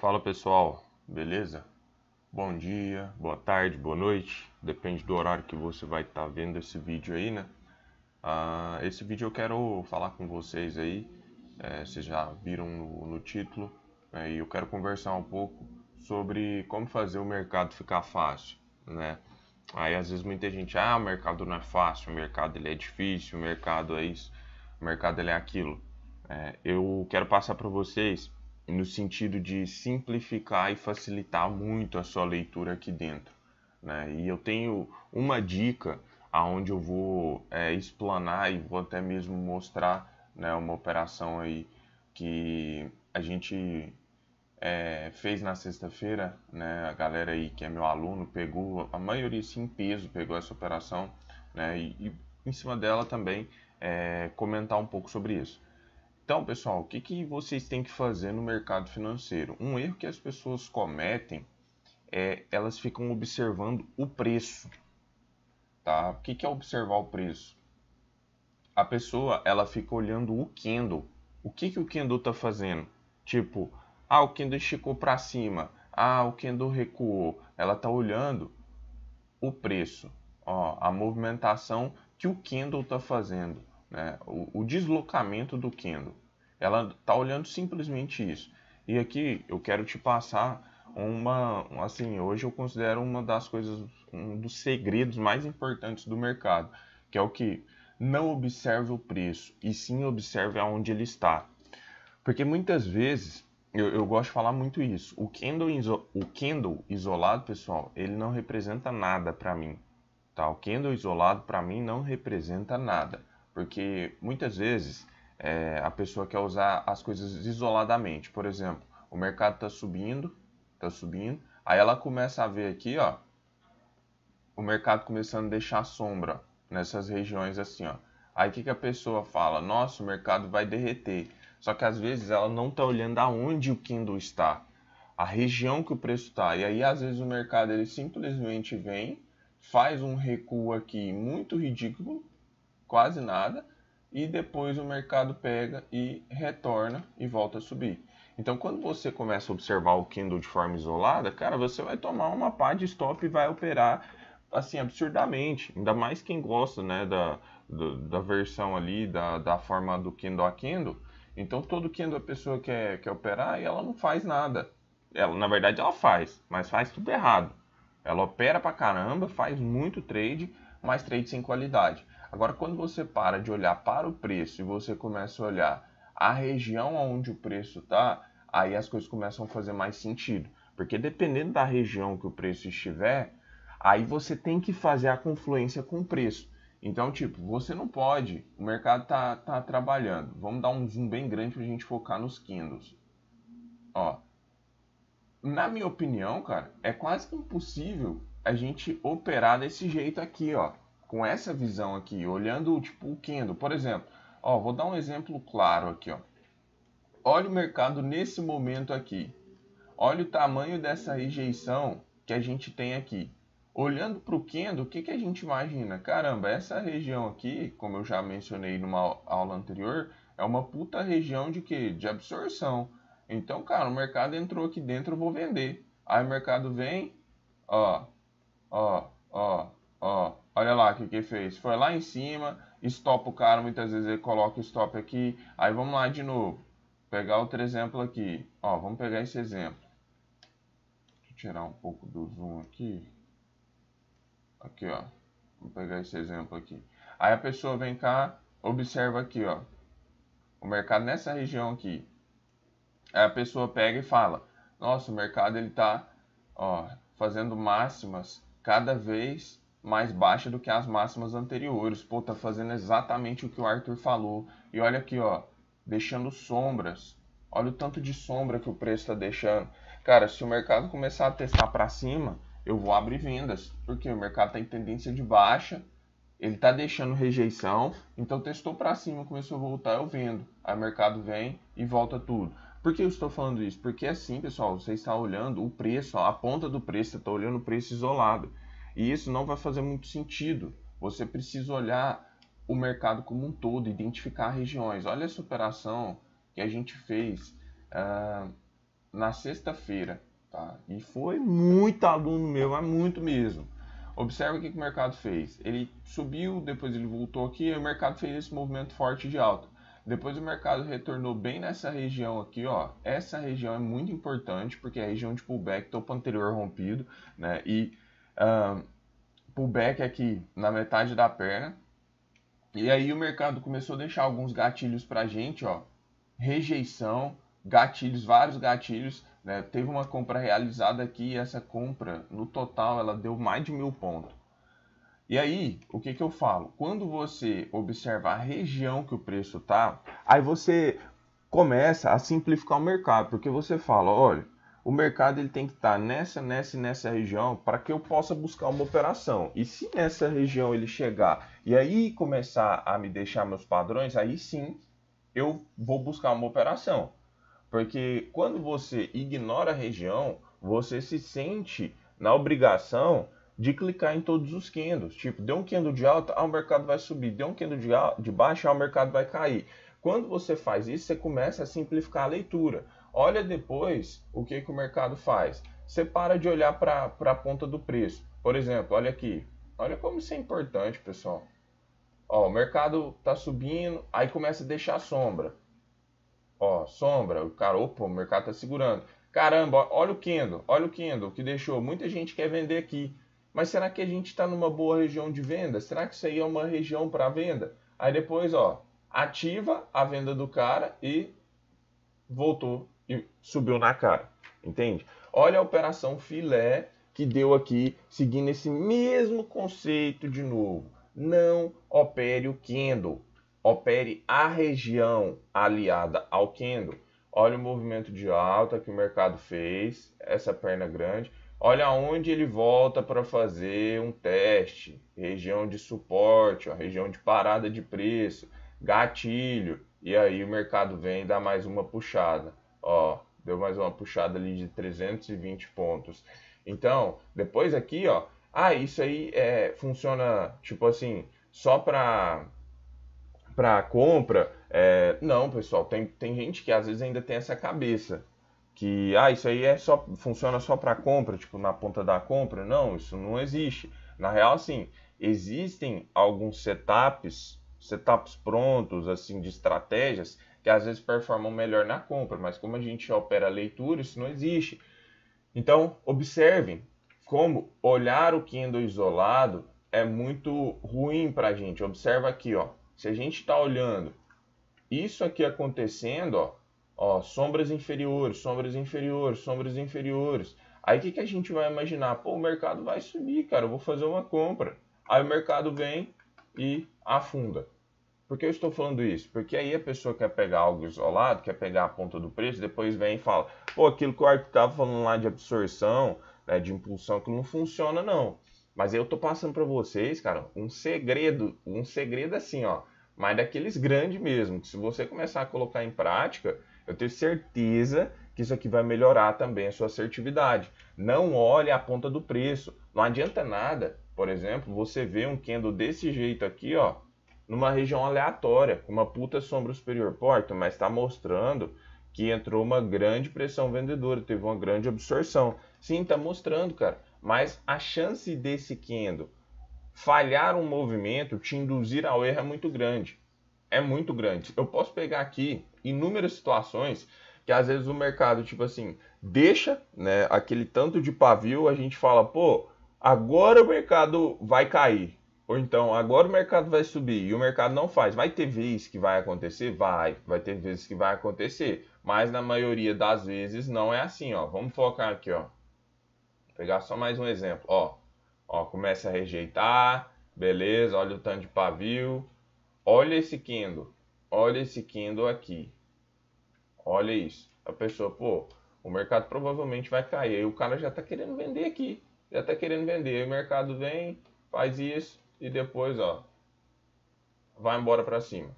Fala pessoal, beleza? Bom dia, boa tarde, boa noite, depende do horário que você vai estar tá vendo esse vídeo aí, né? Ah, esse vídeo eu quero falar com vocês aí, é, vocês já viram no, no título, né? e eu quero conversar um pouco sobre como fazer o mercado ficar fácil, né? Aí às vezes muita gente, ah, o mercado não é fácil, o mercado ele é difícil, o mercado é isso, o mercado ele é aquilo. É, eu quero passar para vocês no sentido de simplificar e facilitar muito a sua leitura aqui dentro. Né? E eu tenho uma dica aonde eu vou é, explanar e vou até mesmo mostrar né, uma operação aí que a gente é, fez na sexta-feira, né, a galera aí que é meu aluno pegou, a maioria sim em peso pegou essa operação, né, e, e em cima dela também é, comentar um pouco sobre isso. Então, pessoal, o que, que vocês têm que fazer no mercado financeiro? Um erro que as pessoas cometem é elas ficam observando o preço. Tá? O que, que é observar o preço? A pessoa ela fica olhando o candle. O que, que o candle está fazendo? Tipo, ah, o candle esticou para cima. Ah, o candle recuou. Ela está olhando o preço, ó, a movimentação que o candle está fazendo né, o, o deslocamento do Kendo. Ela está olhando simplesmente isso. E aqui eu quero te passar uma, assim, hoje eu considero uma das coisas, um dos segredos mais importantes do mercado, que é o que não observe o preço e sim observe aonde ele está. Porque muitas vezes eu, eu, gosto de falar muito isso. O Kindle, iso, o Kindle isolado, pessoal, ele não representa nada para mim. Tá? O Kindle isolado para mim não representa nada. Porque muitas vezes é, a pessoa quer usar as coisas isoladamente. Por exemplo, o mercado está subindo, está subindo, aí ela começa a ver aqui, ó, o mercado começando a deixar sombra nessas regiões assim, ó. Aí que, que a pessoa fala? Nossa, o mercado vai derreter. Só que às vezes ela não está olhando aonde o Kindle está, a região que o preço está. E aí às vezes o mercado ele simplesmente vem, faz um recuo aqui muito ridículo quase nada e depois o mercado pega e retorna e volta a subir. Então, quando você começa a observar o Kindle de forma isolada, cara, você vai tomar uma pá de stop e vai operar assim absurdamente. Ainda mais quem gosta, né, da, da, da versão ali da, da forma do Kindle a Kindle. Então, todo Kindle a pessoa quer, quer operar e ela não faz nada. Ela, na verdade, ela faz, mas faz tudo errado. Ela opera pra caramba, faz muito trade, mas trade sem qualidade. Agora, quando você para de olhar para o preço e você começa a olhar a região onde o preço está, aí as coisas começam a fazer mais sentido. Porque dependendo da região que o preço estiver, aí você tem que fazer a confluência com o preço. Então, tipo, você não pode, o mercado tá, tá trabalhando. Vamos dar um zoom bem grande para a gente focar nos Kindles. Ó. Na minha opinião, cara, é quase que impossível a gente operar desse jeito aqui, ó com essa visão aqui, olhando tipo o Kendo, por exemplo. Ó, vou dar um exemplo claro aqui, ó. Olha o mercado nesse momento aqui. Olha o tamanho dessa rejeição que a gente tem aqui. Olhando para o Kendo, o que, que a gente imagina? Caramba, essa região aqui, como eu já mencionei numa aula anterior, é uma puta região de que? De absorção. Então, cara, o mercado entrou aqui dentro, eu vou vender. Aí o mercado vem, ó, ó, ó, ó, Olha lá o que, que fez. Foi lá em cima, stop o cara, muitas vezes ele coloca o stop aqui. Aí vamos lá de novo. Pegar outro exemplo aqui. Ó, vamos pegar esse exemplo. Deixa eu tirar um pouco do zoom aqui. Aqui, ó. Vamos pegar esse exemplo aqui. Aí a pessoa vem cá, observa aqui, ó. O mercado nessa região aqui. Aí a pessoa pega e fala: "Nossa, o mercado ele tá, ó, fazendo máximas cada vez mais baixa do que as máximas anteriores. Pô, tá fazendo exatamente o que o Arthur falou. E olha aqui, ó, deixando sombras. Olha o tanto de sombra que o preço está deixando. Cara, se o mercado começar a testar para cima, eu vou abrir vendas, porque o mercado está em tendência de baixa, ele está deixando rejeição, então testou para cima, começou a voltar, eu vendo. Aí o mercado vem e volta tudo. Por que eu estou falando isso? Porque é assim, pessoal, você está olhando o preço, ó, a ponta do preço, você está olhando o preço isolado. E isso não vai fazer muito sentido. Você precisa olhar o mercado como um todo, identificar regiões. Olha essa operação que a gente fez uh, na sexta-feira, tá? E foi muito aluno meu, é muito mesmo. Observe o que, que o mercado fez. Ele subiu, depois ele voltou aqui, e o mercado fez esse movimento forte de alta. Depois o mercado retornou bem nessa região aqui, ó. Essa região é muito importante porque é a região de pullback, topo anterior rompido, né? E pullback aqui na metade da perna. E aí o mercado começou a deixar alguns gatilhos para a gente, ó, rejeição, gatilhos, vários gatilhos. Né? Teve uma compra realizada aqui e essa compra, no total, ela deu mais de mil pontos. E aí, o que, que eu falo? Quando você observa a região que o preço tá, aí você começa a simplificar o mercado, porque você fala, olha, o mercado ele tem que estar tá nessa, nessa e nessa região para que eu possa buscar uma operação. E se nessa região ele chegar e aí começar a me deixar meus padrões, aí sim eu vou buscar uma operação. Porque quando você ignora a região, você se sente na obrigação de clicar em todos os candles. Tipo, deu um candle de alta, ah, o mercado vai subir. Deu um candle de, de baixa, ah, o mercado vai cair. Quando você faz isso, você começa a simplificar a leitura. Olha depois o que, que o mercado faz. Você para de olhar para a ponta do preço. Por exemplo, olha aqui. Olha como isso é importante, pessoal. Ó, o mercado está subindo, aí começa a deixar sombra. Ó, sombra, o cara, opa, o mercado está segurando. Caramba, olha o Kendo, olha o Kindle que deixou. Muita gente quer vender aqui. Mas será que a gente está numa boa região de venda? Será que isso aí é uma região para venda? Aí depois, ó, ativa a venda do cara e voltou e subiu na cara. Entende? Olha a operação filé que deu aqui, seguindo esse mesmo conceito de novo. Não opere o candle, opere a região aliada ao candle. Olha o movimento de alta que o mercado fez, essa perna grande. Olha onde ele volta para fazer um teste, região de suporte, ó, região de parada de preço, gatilho. E aí o mercado vem e dá mais uma puxada. Ó, deu mais uma puxada ali de 320 pontos. Então, depois aqui, ó. Ah, isso aí é, funciona, tipo assim, só para para compra. É, não, pessoal, tem, tem gente que às vezes ainda tem essa cabeça. Que, ah, isso aí é só, funciona só para compra, tipo, na ponta da compra. Não, isso não existe. Na real, assim, existem alguns setups setups prontos, assim, de estratégias que às vezes performam melhor na compra, mas como a gente opera a leitura, isso não existe. Então, observem como olhar o Kindle isolado é muito ruim para a gente. Observa aqui, ó. Se a gente está olhando isso aqui acontecendo, ó, ó, sombras inferiores, sombras inferiores, sombras inferiores. Aí o que, que a gente vai imaginar? Pô, o mercado vai subir, cara, eu vou fazer uma compra. Aí o mercado vem e afunda. Por que eu estou falando isso? Porque aí a pessoa quer pegar algo isolado, quer pegar a ponta do preço, depois vem e fala, pô, aquilo que o Arthur estava falando lá de absorção, né, de impulsão, que não funciona não. Mas eu estou passando para vocês, cara, um segredo, um segredo assim, ó, mas daqueles grandes mesmo, que se você começar a colocar em prática, eu tenho certeza que isso aqui vai melhorar também a sua assertividade. Não olhe a ponta do preço, não adianta nada por exemplo, você vê um candle desse jeito aqui, ó, numa região aleatória, com uma puta sombra superior porta, mas está mostrando que entrou uma grande pressão vendedora, teve uma grande absorção. Sim, está mostrando, cara, mas a chance desse candle falhar um movimento, te induzir ao erro é muito grande. É muito grande. Eu posso pegar aqui inúmeras situações que às vezes o mercado, tipo assim, deixa né, aquele tanto de pavio, a gente fala, pô, agora o mercado vai cair, ou então agora o mercado vai subir e o mercado não faz. Vai ter vezes que vai acontecer? Vai, vai ter vezes que vai acontecer, mas na maioria das vezes não é assim, ó. Vamos focar aqui, ó. Vou pegar só mais um exemplo, ó. Ó, começa a rejeitar, beleza, olha o tanto de pavio. Olha esse Kindle, olha esse Kindle aqui. Olha isso. A pessoa, pô, o mercado provavelmente vai cair. E o cara já tá querendo vender aqui já está querendo vender. O mercado vem, faz isso e depois, ó, vai embora para cima.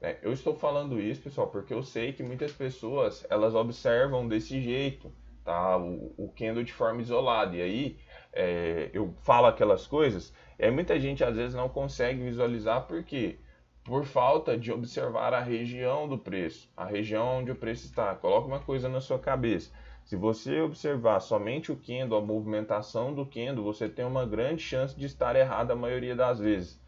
É, Eu estou falando isso, pessoal, porque eu sei que muitas pessoas elas observam desse jeito, tá? O, o candle de forma isolada. E aí é, eu falo aquelas coisas. É muita gente às vezes não consegue visualizar porque por falta de observar a região do preço, a região onde o preço está. Coloca uma coisa na sua cabeça. Se você observar somente o Kendo, a movimentação do Kendo, você tem uma grande chance de estar errado a maioria das vezes.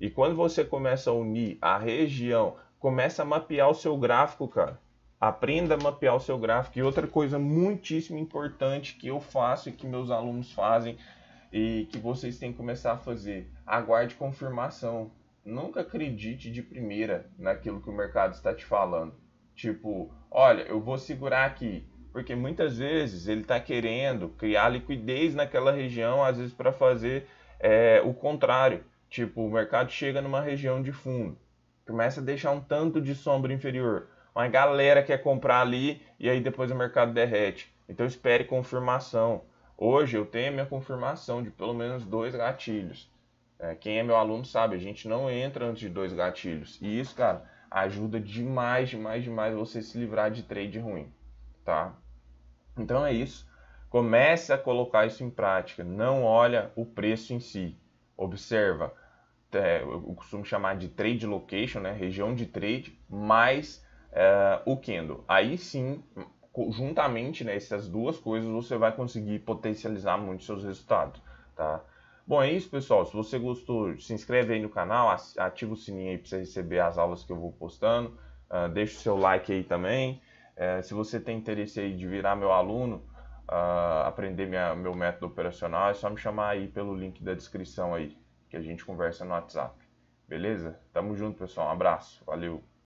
E quando você começa a unir a região, começa a mapear o seu gráfico, cara. Aprenda a mapear o seu gráfico. E outra coisa muitíssimo importante que eu faço e que meus alunos fazem e que vocês têm que começar a fazer: aguarde confirmação. Nunca acredite de primeira naquilo que o mercado está te falando. Tipo, olha, eu vou segurar aqui porque muitas vezes ele está querendo criar liquidez naquela região, às vezes para fazer é, o contrário. Tipo, o mercado chega numa região de fundo, começa a deixar um tanto de sombra inferior. Uma galera quer comprar ali e aí depois o mercado derrete. Então espere confirmação. Hoje eu tenho a minha confirmação de pelo menos dois gatilhos. É, quem é meu aluno sabe, a gente não entra antes de dois gatilhos. E isso, cara, ajuda demais, demais, demais você se livrar de trade ruim, tá? Então é isso. Comece a colocar isso em prática. Não olha o preço em si. Observa. É, eu costumo chamar de trade location, né? região de trade, mais é, o Kendo. Aí sim, juntamente né, duas coisas, você vai conseguir potencializar muito seus resultados. Tá? Bom, é isso, pessoal. Se você gostou, se inscreve aí no canal, ativa o sininho aí para você receber as aulas que eu vou postando. Uh, deixa o seu like aí também. É, se você tem interesse aí de virar meu aluno, uh, aprender minha, meu método operacional, é só me chamar aí pelo link da descrição aí, que a gente conversa no WhatsApp. Beleza? Tamo junto, pessoal. Um abraço. Valeu.